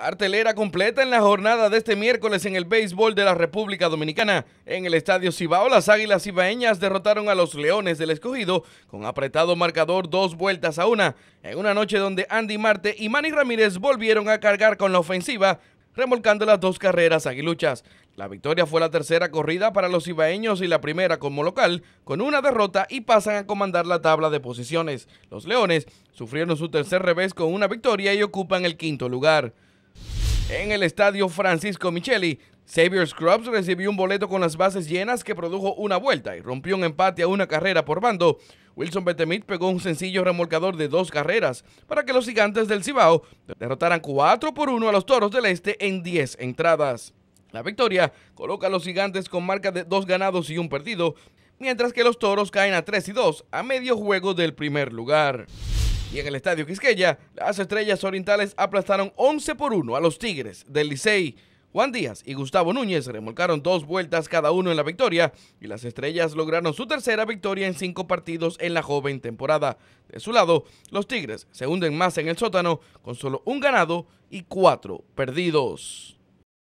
Cartelera completa en la jornada de este miércoles en el béisbol de la República Dominicana. En el Estadio Cibao, las Águilas Cibaeñas derrotaron a los Leones del Escogido con apretado marcador dos vueltas a una, en una noche donde Andy Marte y Manny Ramírez volvieron a cargar con la ofensiva, remolcando las dos carreras aguiluchas. La victoria fue la tercera corrida para los cibaeños y la primera como local, con una derrota y pasan a comandar la tabla de posiciones. Los Leones sufrieron su tercer revés con una victoria y ocupan el quinto lugar. En el estadio Francisco Micheli, Xavier Scrubs recibió un boleto con las bases llenas que produjo una vuelta y rompió un empate a una carrera por bando. Wilson Betemit pegó un sencillo remolcador de dos carreras para que los gigantes del Cibao derrotaran 4 por 1 a los Toros del Este en 10 entradas. La victoria coloca a los gigantes con marca de dos ganados y un perdido, mientras que los Toros caen a 3 y 2 a medio juego del primer lugar. Y en el estadio Quisqueya, las estrellas orientales aplastaron 11 por 1 a los Tigres del Licey. Juan Díaz y Gustavo Núñez remolcaron dos vueltas cada uno en la victoria y las estrellas lograron su tercera victoria en cinco partidos en la joven temporada. De su lado, los Tigres se hunden más en el sótano con solo un ganado y cuatro perdidos.